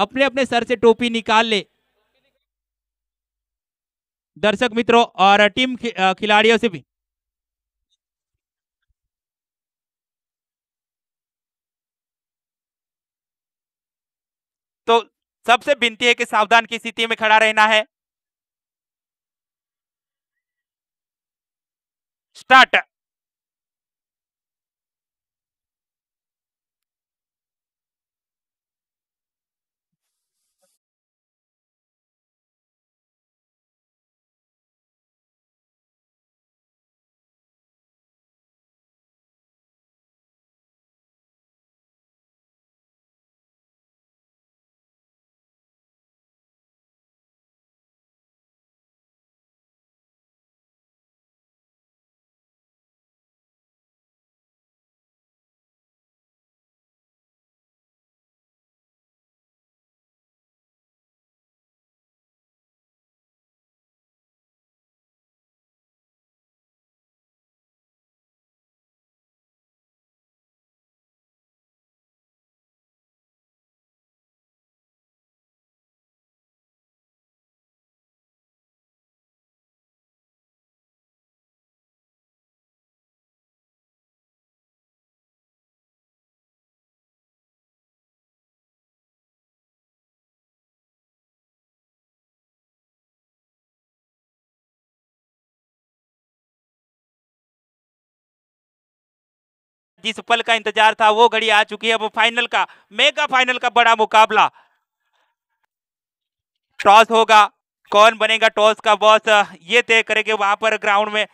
अपने अपने सर से टोपी निकाल ले दर्शक मित्रों और टीम खिलाड़ियों से भी तो सबसे विनती है कि सावधान की स्थिति में खड़ा रहना है स्टार्ट जिस पल का इंतजार था वो घड़ी आ चुकी है अब फाइनल का मेगा फाइनल का बड़ा मुकाबला टॉस होगा कौन बनेगा टॉस का बॉस ये तय करेंगे वहां पर ग्राउंड में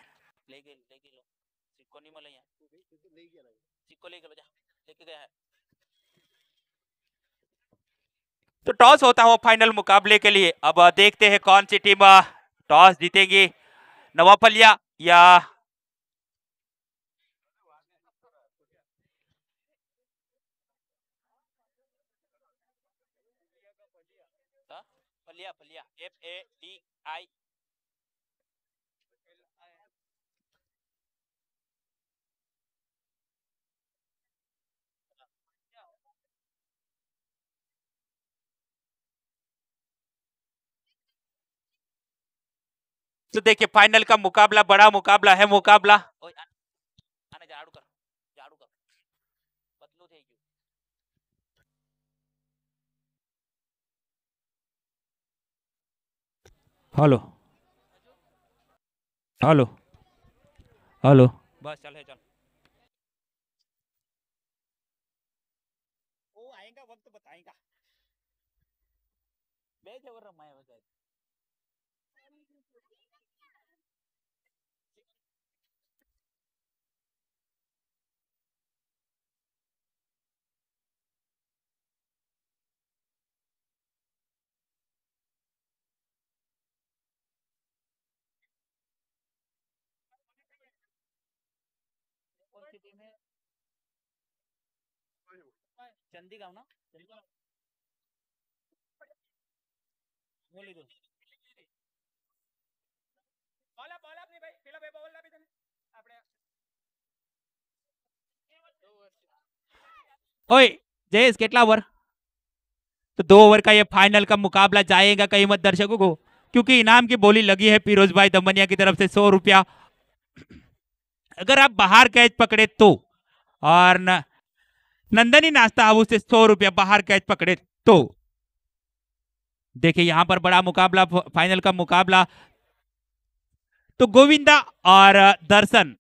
तो टॉस होता हुआ फाइनल मुकाबले के लिए अब देखते हैं कौन सी टीम टॉस जीतेगी नवापलिया या एफ ए टी आई तो देखिए फाइनल का मुकाबला बड़ा मुकाबला है मुकाबला हेलो हेलो हेलो बस चल चल वो आएगा वक्त बताएगा रहा रमाया चंदीगाव ना बोल इधर બોલ तो दो ओवर का ये फाइनल का मुकाबला जाएगा कहीं मत दर्शकों को क्योंकि इनाम की बोली लगी है पीरोज भाई दमनिया की तरफ से सौ रुपया अगर आप बाहर कैच पकड़े तो और न, नंदनी नाश्ता हाउस से सौ रुपया बाहर कैच पकड़े तो देखिए यहां पर बड़ा मुकाबला फाइनल का मुकाबला तो गोविंदा और दर्शन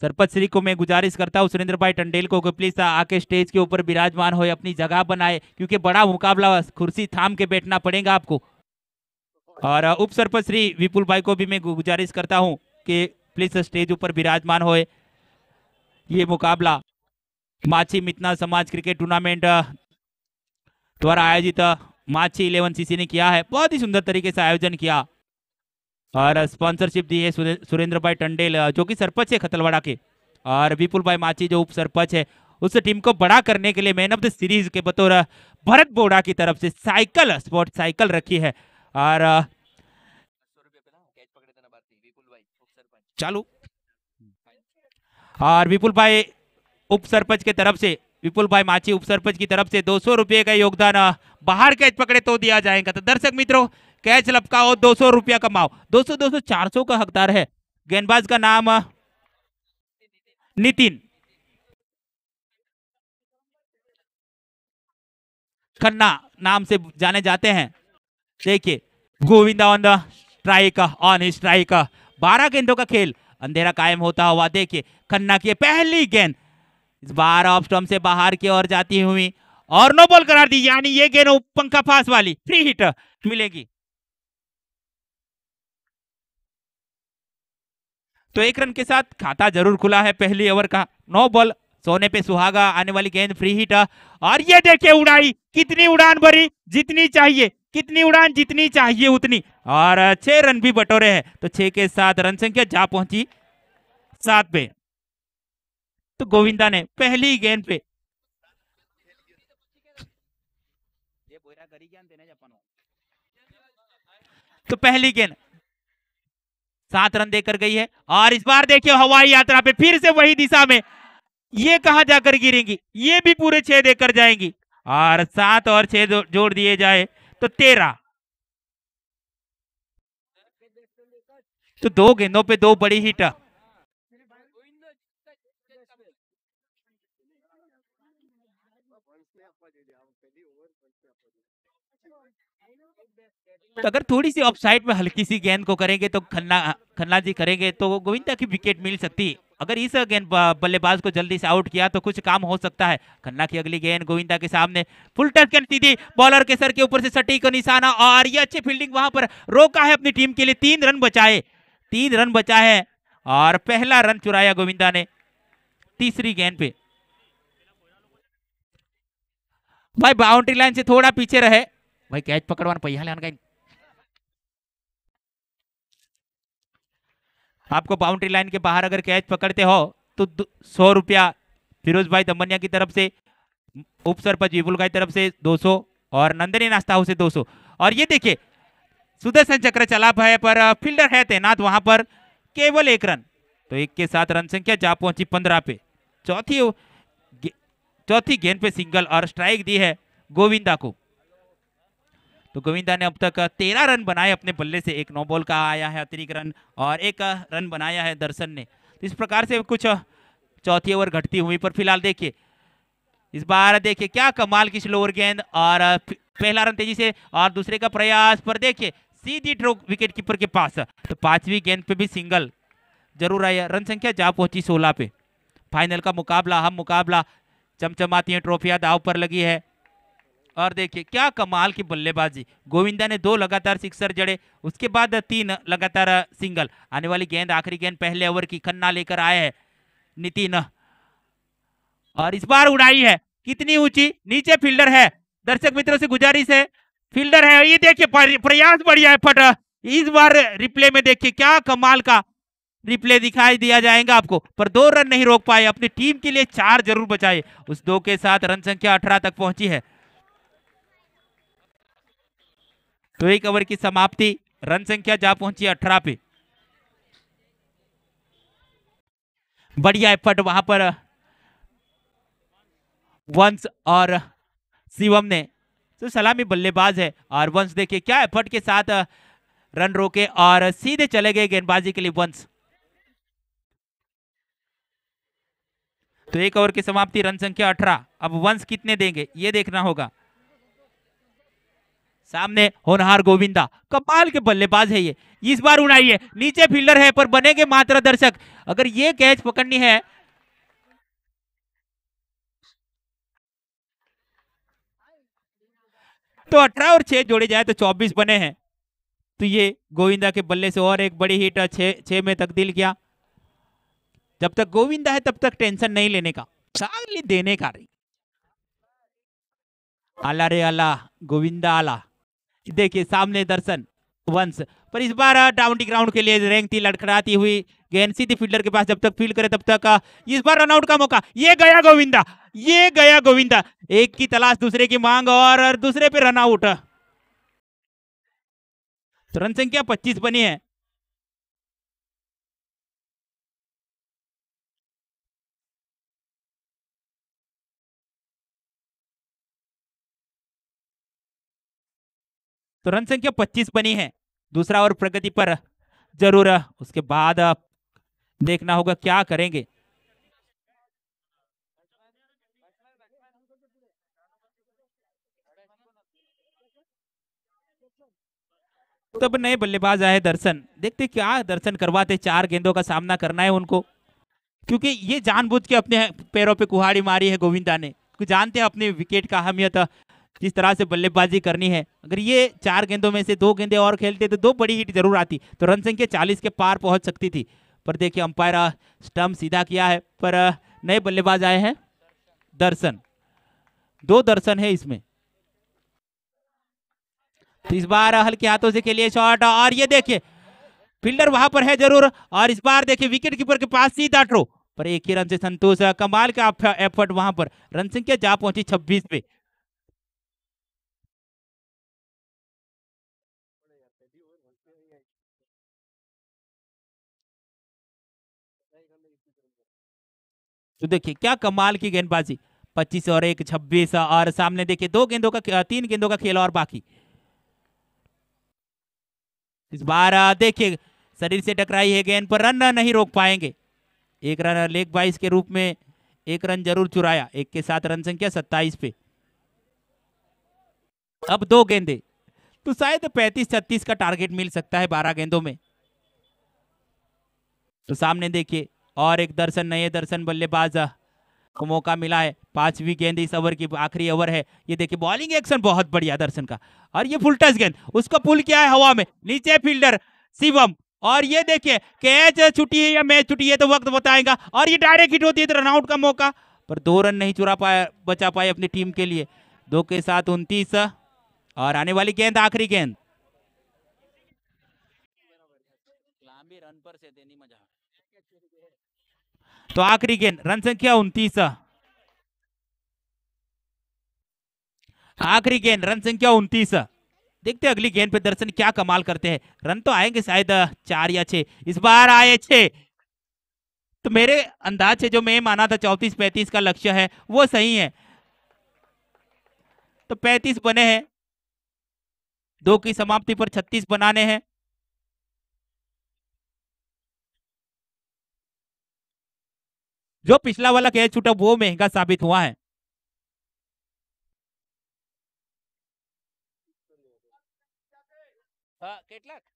सरपंच श्री को मैं गुजारिश करता हूँ सुरेंद्र भाई टंडेल को प्लीज आके स्टेज के ऊपर विराजमान हो अपनी जगह बनाए क्योंकि बड़ा मुकाबला कुर्सी थाम के बैठना पड़ेगा आपको और उप सरपंच श्री विपुल भाई को भी मैं गुजारिश करता हूँ कि प्लीज स्टेज ऊपर विराजमान हो ये मुकाबला माची मितना समाज क्रिकेट टूर्नामेंट द्वारा आयोजित माछी इलेवन सीसी ने किया है बहुत ही सुंदर तरीके से आयोजन किया और स्पॉन्सरशिप दी है सुरेंद्र भाई टंडेल जो कि सरपंच है खतलवाड़ा के और विपुल भाई माची जो उप सरपंच है उस टीम को बड़ा करने के लिए मैन ऑफ द सीरीज के बतौर भरत बोड़ा की तरफ से साइकिल स्पोर्ट साइकिल रखी है और चालू और विपुल भाई उप सरपंच के तरफ से विपुल भाई माची उप सरपंच की तरफ से दो सौ रुपये का योगदान बाहर कैच पकड़े तो दिया जाएगा तो दर्शक मित्रों कैच लपकाओ दो सौ रुपया कमाओ दो सौ दो सौ चार सौ का हकदार है गेंदबाज का नाम नितिन खन्ना नाम से जाने जाते हैं देखिए Govinda on the strike on strike बारह गेंदों का खेल अंधेरा कायम होता हुआ देखिए खन्ना की पहली गेंद इस बार ऑफ स्टम्प से बाहर की ओर जाती हुई और नो बॉल करार दी यानी ये गेंद पंखा फास वाली फ्री हिट मिलेगी तो एक रन के साथ खाता जरूर खुला है पहली ओवर का नो बॉल सोने पे सुहागा आने वाली गेंद फ्री हिट और ये देखिए उड़ाई कितनी उड़ान भरी जितनी चाहिए कितनी उड़ान जितनी चाहिए उतनी और छह रन भी बटोरे हैं तो छह के साथ रन संख्या जा पहुंची सात पे तो गोविंदा ने पहली गेंद पे तो पहली गेंद सात रन देकर गई है और इस बार देखिए हवाई यात्रा पे फिर से वही दिशा में ये कहा जाकर गिरेंगी ये भी पूरे छह देकर जाएंगी और सात और छह जोड़ दिए जाए तो तेरह तो दो गेंदों पे दो बड़ी हिट तो अगर थोड़ी सी ऑफ साइड में हल्की सी गेंद को करेंगे तो खन्ना खन्ना जी करेंगे तो गोविंदा की विकेट मिल सकती है अगर इस गेंद बल्लेबाज को जल्दी से आउट किया तो कुछ काम हो सकता है खन्ना की अगली गेंद गोविंदा के सामने फुल टच कर दी बॉलर के सर के ऊपर से सटी को निशाना और ये अच्छी फील्डिंग वहां पर रोका है अपनी टीम के लिए तीन रन बचाए तीन रन बचा है और पहला रन चुराया गोविंदा ने तीसरी गेंद पे भाई बाउंड्री लाइन से थोड़ा पीछे रहे भाई कैच पकड़वाना पहिया लाइन का आपको बाउंड्री लाइन के बाहर अगर कैच पकड़ते हो तो सौ रुपया फिरोज भाई दमनिया की तरफ से उप सरपंच विपुल की तरफ से 200 और नंदनी नाश्ता हाउस से सौ और ये देखिए सुदर्शन चक्र चलाप है पर फील्डर है तैनात वहां पर केवल एक रन तो एक के साथ रन संख्या जा पहुंची पंद्रह पे चौथी चौथी गेंद पे सिंगल और स्ट्राइक दी है गोविंदा को तो गोविंदा ने अब तक तेरह रन बनाए अपने बल्ले से एक नो बॉल का आया है अतिरिक्त रन और एक रन बनाया है दर्शन ने तो इस प्रकार से कुछ चौथी ओवर घटती हुई पर फिलहाल देखिए इस बार देखिए क्या कमाल की स्लोअर गेंद और पहला रन तेजी से और दूसरे का प्रयास पर देखिए सीधी ट्रोक विकेट कीपर के पास तो पांचवी गेंद पे भी सिंगल जरूर आई रन संख्या जा पहुंची सोलह पे फाइनल का मुकाबला हम मुकाबला चमचमाती है ट्रॉफिया दाव पर लगी है और देखिए क्या कमाल की बल्लेबाजी गोविंदा ने दो लगातार सिक्सर जड़े उसके बाद तीन लगातार सिंगल आने वाली गेंद आखिरी गेंद पहले ओवर की खन्ना लेकर आए है नितिन और इस बार उड़ाई है कितनी ऊंची नीचे फील्डर है दर्शक मित्रों से गुजारिश है फील्डर है ये देखिए प्रयास बढ़िया है फट इस बार रिप्ले में देखिए क्या कमाल का रिप्ले दिखाई दिया जाएगा आपको पर दो रन नहीं रोक पाए अपनी टीम के लिए चार जरूर बचाए उस दो के साथ रन संख्या अठारह तक पहुंची है तो एक ओवर की समाप्ति रन संख्या जा पहुंची अठारह पे बढ़िया एफर्ट वहां पर वंश और शिवम ने तो सलामी बल्लेबाज है और वंश देखिए क्या एफर्ट के साथ रन रोके और सीधे चले गए गेंदबाजी के लिए वंश तो एक ओवर की समाप्ति रन संख्या अठारह अब वंश कितने देंगे ये देखना होगा सामने होनहार गोविंदा कपाल के बल्लेबाज है ये इस बार उड़ाइए नीचे फील्डर है पर बनेंगे मात्र दर्शक अगर ये कैच पकड़नी है तो अठारह और छह जोड़े जाए तो चौबीस बने हैं तो ये गोविंदा के बल्ले से और एक बड़ी हिट छह में तकदील किया जब तक गोविंदा है तब तक टेंशन नहीं लेने का चाली देने का रही आला रे आला गोविंदा आला देखिए सामने दर्शन वंश पर इस बार डाउन ग्राउंड के लिए रैंक थी लड़खड़ाती हुई गेंद सीधी फील्डर के पास जब तक फील्ड करे तब तक इस बार रनआउट का मौका ये गया गोविंदा ये गया गोविंदा एक की तलाश दूसरे की मांग और दूसरे पे रनआउट तो रन संख्या पच्चीस बनी है तो रन संख्या पच्चीस बनी है दूसरा और प्रगति पर जरूर उसके बाद देखना होगा क्या करेंगे तब नए बल्लेबाज आए दर्शन देखते क्या दर्शन करवाते चार गेंदों का सामना करना है उनको क्योंकि ये जानबूझ के अपने पैरों पे कुहाड़ी मारी है गोविंदा ने जानते हैं अपने विकेट का अहमियत जिस तरह से बल्लेबाजी करनी है अगर ये चार गेंदों में से दो गेंदे और खेलते तो दो बड़ी हिट जरूर आती तो रन संख्या चालीस के पार पहुंच सकती थी पर देखिए अंपायर स्टम्प सीधा किया है पर नए बल्लेबाज आए हैं दर्शन दो दर्शन है इसमें तो इस बार हल्के हाथों से खेलिए शॉट और ये देखिए फील्डर वहां पर है जरूर और इस बार देखिए विकेट कीपर के पास सीधा ट्रो पर एक ही रन से संतोष कमाल का एफर्ट वहां पर रन संख्या जा पहुंची 26 पे तो देखिए क्या कमाल की गेंदबाजी पच्चीस और एक छब्बीस और सामने देखिए दो गेंदों का तीन गेंदों का खेल और बाकी इस बार देखिए शरीर से टकराई है गेंद पर रन नहीं रोक पाएंगे एक रन लेग बाइस के रूप में एक रन जरूर चुराया एक के साथ रन संख्या सत्ताईस पे अब दो गेंदे तो शायद पैंतीस छत्तीस का टारगेट मिल सकता है बारह गेंदों में तो सामने देखिए और एक दर्शन नए दर्शन बल्लेबाज को मौका मिला है पांचवी गेंद इस ओवर की आखिरी ओवर है ये देखिए बॉलिंग एक्शन बहुत बढ़िया दर्शन का और ये फुलटस गेंद उसको पुल किया है हवा में नीचे फील्डर शिवम और ये देखिए कैच छुट्टी है या मैच छुट्टी है तो वक्त बताएगा और ये डायरेक्ट हिट होती है तो रनआउट का मौका पर दो रन नहीं चुरा पाए बचा पाए अपनी टीम के लिए दो के साथ उनतीस और आने वाली गेंद आखिरी गेंद लंबी रन पर से देनी मजा तो आखिरी गेंद रन संख्या उन्तीस आखिरी गेंद रन संख्या उन्तीस देखते अगली गेंद पे दर्शन क्या कमाल करते हैं रन तो आएंगे शायद चार या छे इस बार आए छे तो मेरे अंदाज से जो मैं माना था चौतीस पैंतीस का लक्ष्य है वो सही है तो पैंतीस बने हैं दो की समाप्ति पर छत्तीस बनाने हैं जो पिछला वाला कैच छूटा वो महंगा साबित हुआ है કેટલાક हाँ,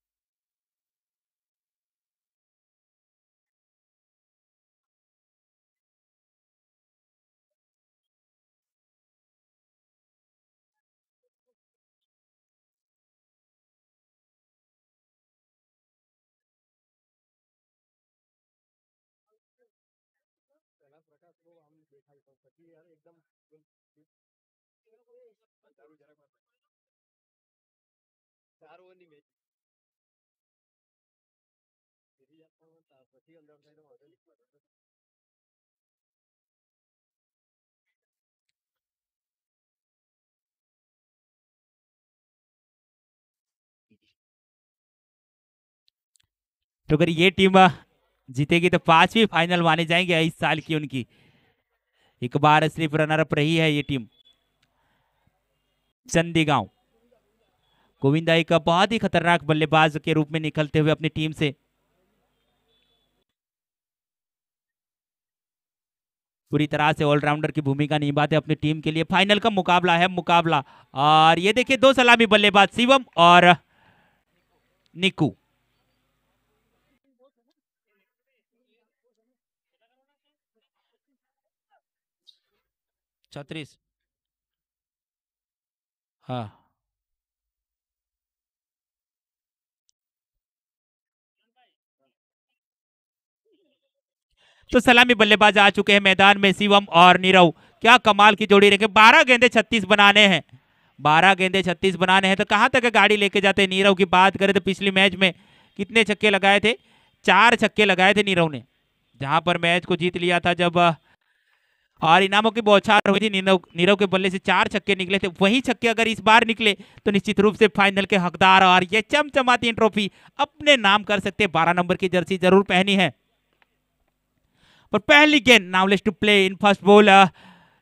तो अगर ये टीम जीतेगी तो पांचवी फाइनल माने जाएंगे इस साल की उनकी एक बार सिर्फ रनरअप रही है ये टीम चंदीगांव गोविंदा एक बहुत ही खतरनाक बल्लेबाज के रूप में निकलते हुए अपनी टीम से पूरी तरह से ऑलराउंडर की भूमिका निभाते अपनी टीम के लिए फाइनल का मुकाबला है मुकाबला और ये देखिए दो सलामी बल्लेबाज शिवम और निकू छत्तीस हाँ तो सलामी बल्लेबाज आ चुके हैं मैदान में शिवम और नीरव क्या कमाल की जोड़ी रखे बारह गेंदे छत्तीस बनाने हैं बारह गेंदे छत्तीस बनाने हैं तो कहां तक गाड़ी लेके जाते हैं नीरव की बात करें तो पिछली मैच में कितने छक्के लगाए थे चार छक्के लगाए थे नीरव ने जहां पर मैच को जीत लिया था जब और इनामों की बौछार हुई थी नीरव नीरव के बल्ले से चार छक्के निकले थे वही छक्के अगर इस बार निकले तो निश्चित रूप से फाइनल के हकदार और ये चमचमाती ट्रॉफी अपने नाम कर सकते हैं बारह नंबर की जर्सी जरूर पहनी है पर पहली गेंद नावलेस to play in first ball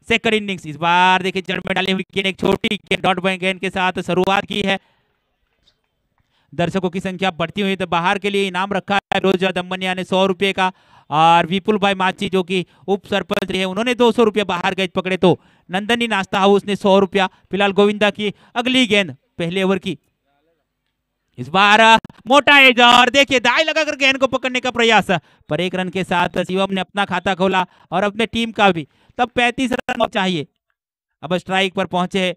second innings इस बार देखिए जड़ में डाली हुई गेंद एक छोटी गेंद डॉट बॉय गेंद के साथ शुरुआत की है दर्शकों की संख्या बढ़ती हुई तो बाहर के लिए इनाम रखा है रोजा दम्बनिया ने सौ रुपये का और विपुल भाई माची जो कि उप सरपंच है उन्होंने दो सौ रुपया बाहर गए पकड़े तो नंदनी नाश्ता हाउस ने सौ रुपया फिलहाल गोविंदा की अगली गेंद पहले ओवर की इस बार मोटा एज और देखिए दाई लगाकर गेंद को पकड़ने का प्रयास पर एक रन के साथ शिवम ने अपना खाता खोला और अपने टीम का भी तब पैंतीस रन चाहिए अब स्ट्राइक पर पहुंचे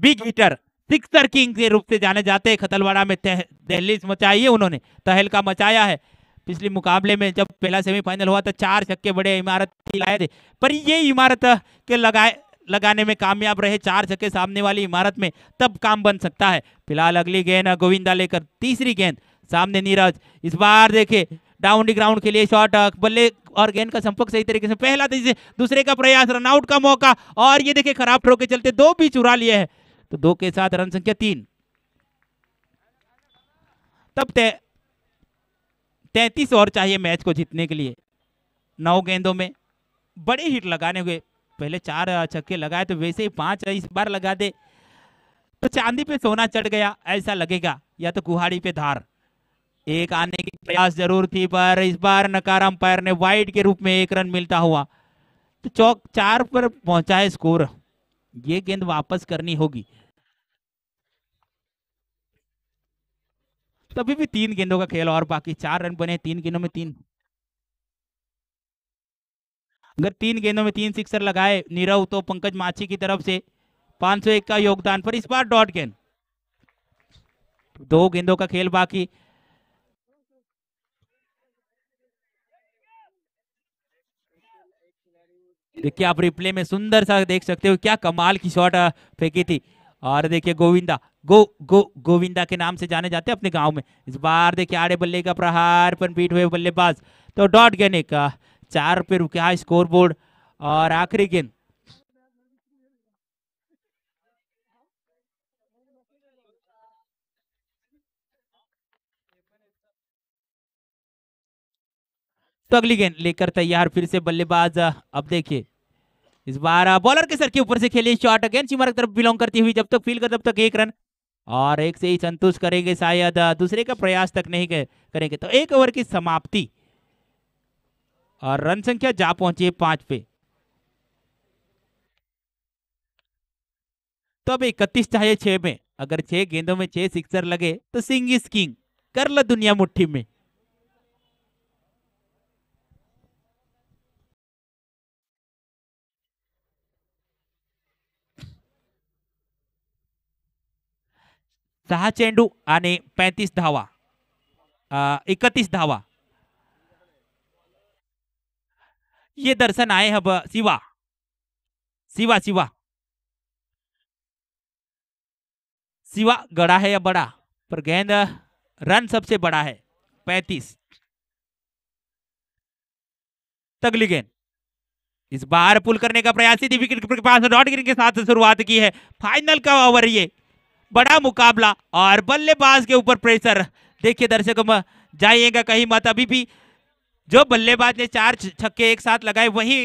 बिग हिटर सिक्सर किंग के रूप से जाने जाते हैं खतलवाड़ा में दहलीस मचाई है उन्होंने तहलका मचाया है पिछले मुकाबले में जब पहला सेमीफाइनल हुआ था तो चार छक्के बड़े इमारत लाए थे पर ये इमारत के लगाए लगाने में कामयाब रहे चार छक्के सामने वाली इमारत में तब काम बन सकता है फिलहाल अगली गेंद गोविंदा लेकर तीसरी गेंद सामने नीरज इस बार देखे डाउन डी ग्राउंड के लिए शॉट बल्ले और गेंद का संपर्क सही तरीके से पहला तेजी तो दूसरे का प्रयास रनआउट का मौका और ये देखे खराब ठोके चलते दो भी चुरा लिए हैं तो दो के साथ रन संख्या तीन तब तय तैंतीस और चाहिए मैच को जीतने के लिए नौ गेंदों में बड़े हिट लगाने हुए पहले चार छक्के लगाए तो वैसे ही पांच इस बार लगा दे तो चांदी पे सोना चढ़ गया ऐसा लगेगा या तो कुहाड़ी पे धार एक आने की प्रयास जरूर थी पर इस बार नकार अंपायर ने वाइड के रूप में एक रन मिलता हुआ तो चौक चार पर पहुंचा है स्कोर ये गेंद वापस करनी होगी तभी भी तीन गेंदों का खेल और बाकी चार रन बने तीन गेंदों में तीन अगर तीन गेंदों में तीन सिक्सर लगाए नीरव तो पंकज माछी की तरफ से 501 का योगदान पर इस बार डॉट गेंद दो गेंदों का खेल बाकी देखिए आप रिप्ले में सुंदर सा देख सकते हो क्या कमाल की शॉट फेंकी थी और देखिए गोविंदा गो गो गोविंदा के नाम से जाने जाते हैं अपने गांव में इस बार देखिए आड़े बल्ले का प्रहार पर पीट हुए बल्लेबाज तो डॉट गेने का चार पे रुके हाँ स्कोर बोर्ड और आखिरी गेंद तो अगली गेंद लेकर तैयार फिर से बल्लेबाज अब देखिए इस बार बॉलर के सर के ऊपर से खेली शॉट अगेन चिमर की तरफ बिलोंग करती हुई जब तक तो फील कर तब तक एक रन और एक से ही संतुष्ट करेंगे शायद दूसरे का प्रयास तक नहीं करेंगे तो एक ओवर की समाप्ति और रन संख्या जा पहुंची है पांच पे तो अब इकतीस चाहिए छह में अगर छह गेंदों में छह सिक्सर लगे तो सिंग इज किंग कर लो दुनिया मुट्ठी में सहा चेंडू आणि पैंतीस धावा इकतीस धावा ये दर्शन आए हब शिवा शिवा शिवा शिवा गड़ा है या बड़ा पर गेंद रन सबसे बड़ा है पैतीस तगली गेंद इस बार पुल करने का प्रयास विकेट के पास डॉट ग्रीन के साथ शुरुआत की है फाइनल का ओवर ये बड़ा मुकाबला और बल्लेबाज के ऊपर प्रेशर देखिए दर्शकों जाइएगा कहीं मत अभी भी जो बल्लेबाज ने चार छक्के एक साथ लगाए वही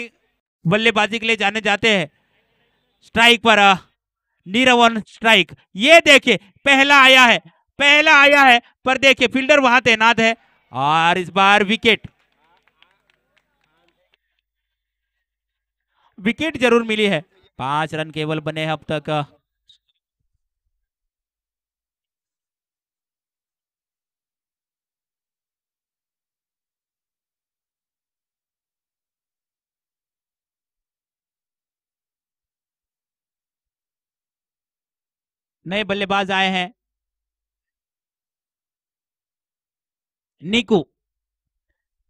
बल्लेबाजी के लिए जाने जाते हैं स्ट्राइक पर नीरवन स्ट्राइक ये देखिए पहला आया है पहला आया है पर देखिए फील्डर वहां तैनात है और इस बार विकेट विकेट जरूर मिली है पांच रन केवल बने हैं अब तक नए बल्लेबाज आए हैं निकू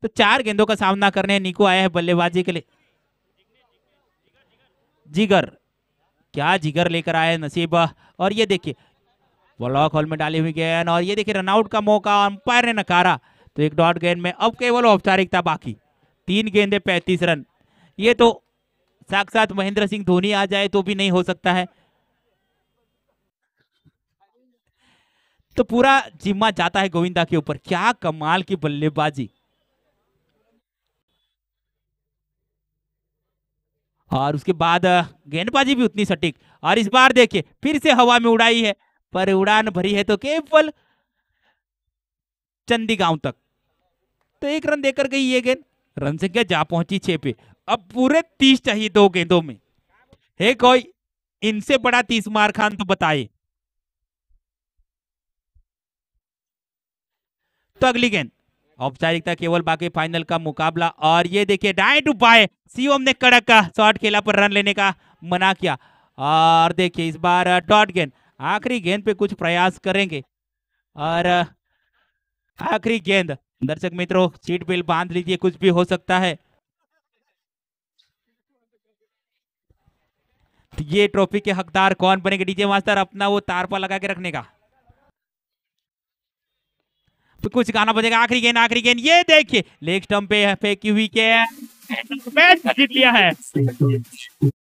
तो चार गेंदों का सामना करने निको आए हैं बल्लेबाजी के लिए जिगर क्या जिगर लेकर आए नसीब और ये देखिए ब्लॉक हॉल में डाली हुई गेंद और ये देखिए रनआउट का मौका अंपायर ने नकारा तो एक डॉट गेंद में अब केवल औपचारिकता बाकी तीन गेंदे पैंतीस रन ये तो साक्षात महेंद्र सिंह धोनी आ जाए तो भी नहीं हो सकता है तो पूरा जिम्मा जाता है गोविंदा के ऊपर क्या कमाल की बल्लेबाजी और उसके बाद गेंदबाजी भी उतनी सटीक और इस बार देखिए फिर से हवा में उड़ाई है पर उड़ान भरी है तो केवल चंदीगांव तक तो एक रन देकर गई ये गेंद रन संख्या जा पहुंची छे पे अब पूरे तीस चाहिए दो गेंदों में हे कोई इनसे बड़ा तीस मार खान तो बताए तो अगली गेंद औपचारिकता केवल बाकी फाइनल का मुकाबला और ये देखिए डाइट उपाय सीओम ने कड़क का शॉट खेला पर रन लेने का मना किया और देखिए इस बार डॉट गेंद आखिरी गेंद पे कुछ प्रयास करेंगे और आखिरी गेंद दर्शक मित्रों सीट बेल्ट बांध लीजिए कुछ भी हो सकता है ये ट्रॉफी के हकदार कौन बनेगा डीजे मास्टर अपना वो तारपा लगा के रखने का कुछ गाना बजेगा आखिरी गेंद आखिरी गेंद ये देखिए लेग स्टम्पे पे फेंकी हुई के मैच जीत लिया है